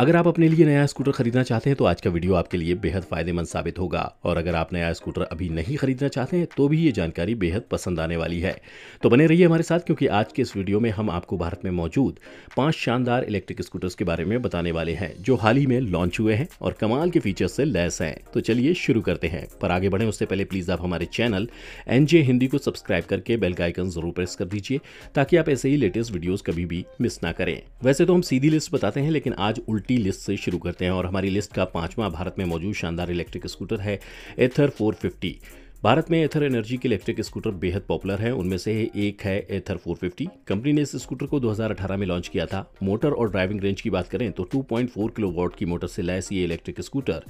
अगर आप अपने लिए नया स्कूटर खरीदना चाहते हैं तो आज का वीडियो आपके लिए बेहद फायदेमंद साबित होगा और अगर आप नया स्कूटर अभी नहीं खरीदना चाहते हैं तो भी ये जानकारी बेहद पसंद आने वाली है तो बने रहिए हमारे साथ क्योंकि आज के इस वीडियो में हम आपको भारत में मौजूद पांच शानदार इलेक्ट्रिक स्कूटर्स के बारे में बताने वाले हैं जो हाल ही में लॉन्च हुए हैं और कमाल के फीचर्स से लैस हैं तो चलिए शुरू करते हैं पर आगे बढ़े उससे पहले प्लीज आप हमारे चैनल एन हिंदी को सब्सक्राइब करके बेल का आइकन जरूर प्रेस कर दीजिए ताकि आप ऐसे ही लेटेस्ट वीडियोज कभी भी मिस ना करें वैसे तो हम सीधी लिस्ट बताते हैं लेकिन आज उल्टा टी लिस्ट से शुरू करते हैं और हमारी लिस्ट का पांचवा भारत में मौजूद शानदार इलेक्ट्रिक स्कूटर है एथर 450 भारत में एथर एनर्जी के इलेक्ट्रिक स्कूटर बेहद पॉपुलर हैं उनमें से एक है एथर 450 कंपनी ने इस स्कूटर को 2018 में लॉन्च किया था मोटर और ड्राइविंग रेंज की बात करें तो 2.4 किलोवाट की मोटर से लैस ये इलेक्ट्रिक स्कूटर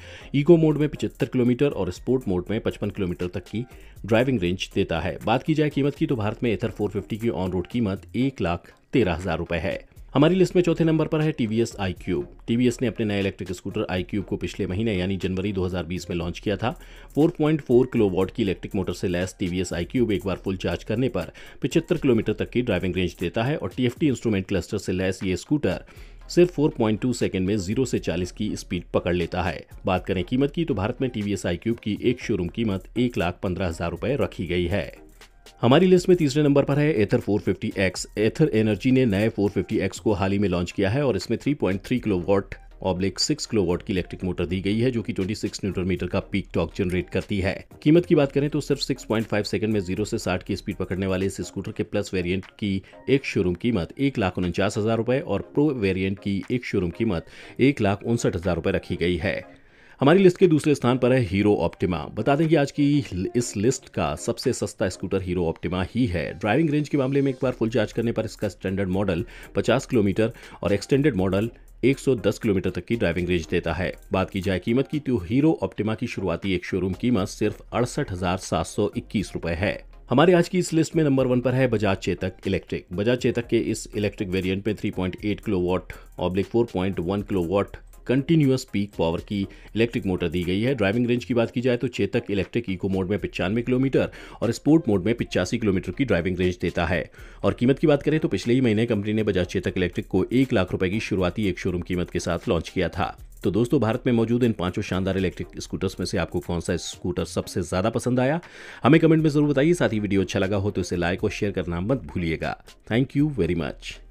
इको मोड में 75 किलोमीटर और स्पोर्ट मोड में 55 किलोमीटर तक की ड्राइविंग रेंज देता है बात की जाए कीमत की तो भारत में एथर फोर की ऑन रोड कीमत एक लाख तेरह हज़ार रुपए है हमारी लिस्ट में चौथे नंबर पर है T V S I cube T ने अपने नए इलेक्ट्रिक स्कूटर आई क्यूब को पिछले महीने यानी जनवरी 2020 में लॉन्च किया था 4.4 किलोवाट की इलेक्ट्रिक मोटर से लैस T V S I cube एक बार फुल चार्ज करने पर पिछहत्तर किलोमीटर तक की ड्राइविंग रेंज देता है और T F T instrument cluster से लैस ये स्कूटर सिर्फ 4.2 सेकंड में 0 से 40 की स्पीड पकड़ लेता है बात करें कीमत की तो भारत में टीवीएस आई क्यूब की एक शोरूम कीमत एक लाख पंद्रह हजार रूपए रखी गई है हमारी लिस्ट में तीसरे नंबर पर है एथर 450X। एथर एनर्जी ने नए 450X को हाल ही में लॉन्च किया है और इसमें 3.3 watt oblique six kilo watt की इलेक्ट्रिक मोटर दी गई है जो कि 26 न्यूटन मीटर का पीक टॉक जनरेट करती है कीमत की बात करें तो सिर्फ 6.5 सेकंड में 0 से 60 की स्पीड पकड़ने वाले इस स्कूटर के प्लस वेरियंट की एक शोरूम कीमत एक लाख उनचास हजार रुपए और प्रो वेरियंट की एक शोरूम कीमत एक लाख उनसठ हजार रूपए रखी गई है हमारी लिस्ट के दूसरे स्थान पर है हीरो ऑप्टिमा बता दें कि आज की इस लिस्ट का सबसे सस्ता स्कूटर हीरो ऑप्टिमा ही है ड्राइविंग रेंज के मामले में एक बार फुल चार्ज करने पर इसका स्टैंडर्ड मॉडल 50 किलोमीटर और एक्सटेंडेड मॉडल 110 किलोमीटर तक की ड्राइविंग रेंज देता है बात की जाए कीमत की तो हीरो ऑप्टिमा की शुरुआती एक शोरूम कीमत सिर्फ अड़सठ रुपए है हमारे आज की इस लिस्ट में नंबर वन पर है बजाज चेतक इलेक्ट्रिक बजाज चेतक के इस इलेक्ट्रिक वेरिएंट में 3.8 kilowatt oblique 4.1 kilowatt continuous peak power की इलेक्ट्रिक मोटर दी गई है ड्राइविंग रेंज की बात की जाए तो चेतक इलेक्ट्रिक इको मोड में पिचानवे किलोमीटर और स्पोर्ट मोड में पिचासी किलोमीटर की ड्राइविंग रेंज देता है और कीमत की बात करें तो पिछले ही महीने कंपनी ने बजाज चेतक इलेक्ट्रिक को एक लाख रुपए की शुरुआती एक शोरूम कीमत के साथ लॉन्च किया था तो दोस्तों भारत में मौजूद इन पांचों शानदार इलेक्ट्रिक स्कूटर्स में से आपको कौन सा स्कूटर सबसे ज्यादा पसंद आया हमें कमेंट में जरूर बताइए साथ ही वीडियो अच्छा लगा हो तो इसे लाइक और शेयर करना मत भूलिएगा थैंक यू वेरी मच